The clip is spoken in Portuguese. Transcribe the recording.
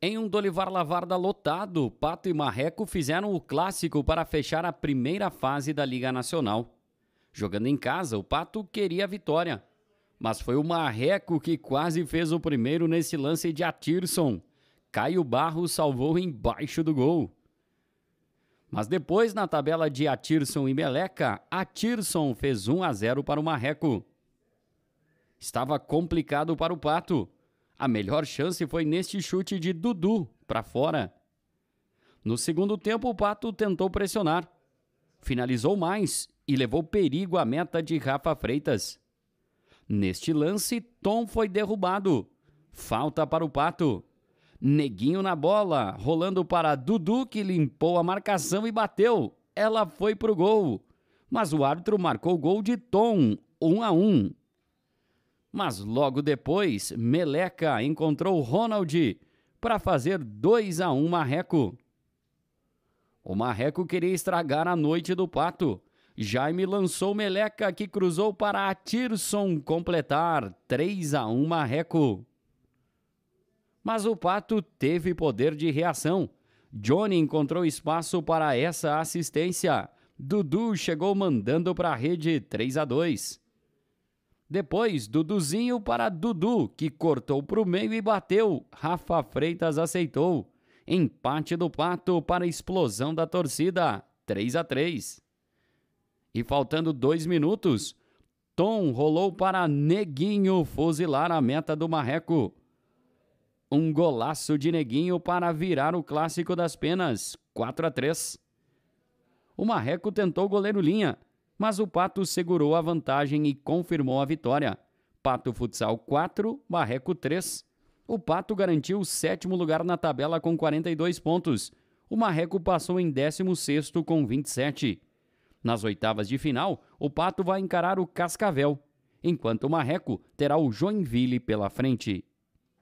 Em um Dolivar Lavarda lotado, Pato e Marreco fizeram o clássico para fechar a primeira fase da Liga Nacional. Jogando em casa, o Pato queria a vitória. Mas foi o Marreco que quase fez o primeiro nesse lance de Atirson. Caio Barro salvou embaixo do gol. Mas depois, na tabela de Atirson e Meleca, Atirson fez 1 a 0 para o Marreco. Estava complicado para o Pato a melhor chance foi neste chute de Dudu para fora. No segundo tempo, o Pato tentou pressionar. Finalizou mais e levou perigo à meta de Rafa Freitas. Neste lance, Tom foi derrubado. Falta para o Pato. Neguinho na bola, rolando para Dudu, que limpou a marcação e bateu. Ela foi para o gol. Mas o árbitro marcou o gol de Tom, 1 um a 1. Um. Mas logo depois, Meleca encontrou Ronald para fazer 2 a 1 Marreco. O Marreco queria estragar a noite do Pato. Jaime lançou Meleca que cruzou para Atirson completar 3 a 1 Marreco. Mas o Pato teve poder de reação. Johnny encontrou espaço para essa assistência. Dudu chegou mandando para a rede 3 a 2. Depois, Duduzinho para Dudu, que cortou para o meio e bateu. Rafa Freitas aceitou. Empate do Pato para a explosão da torcida. 3 a 3 E faltando dois minutos, Tom rolou para Neguinho fuzilar a meta do Marreco. Um golaço de Neguinho para virar o clássico das penas. 4 a 3 O Marreco tentou o goleiro linha mas o Pato segurou a vantagem e confirmou a vitória. Pato Futsal 4, Barreco 3. O Pato garantiu o sétimo lugar na tabela com 42 pontos. O Marreco passou em 16 com 27. Nas oitavas de final, o Pato vai encarar o Cascavel, enquanto o Marreco terá o Joinville pela frente.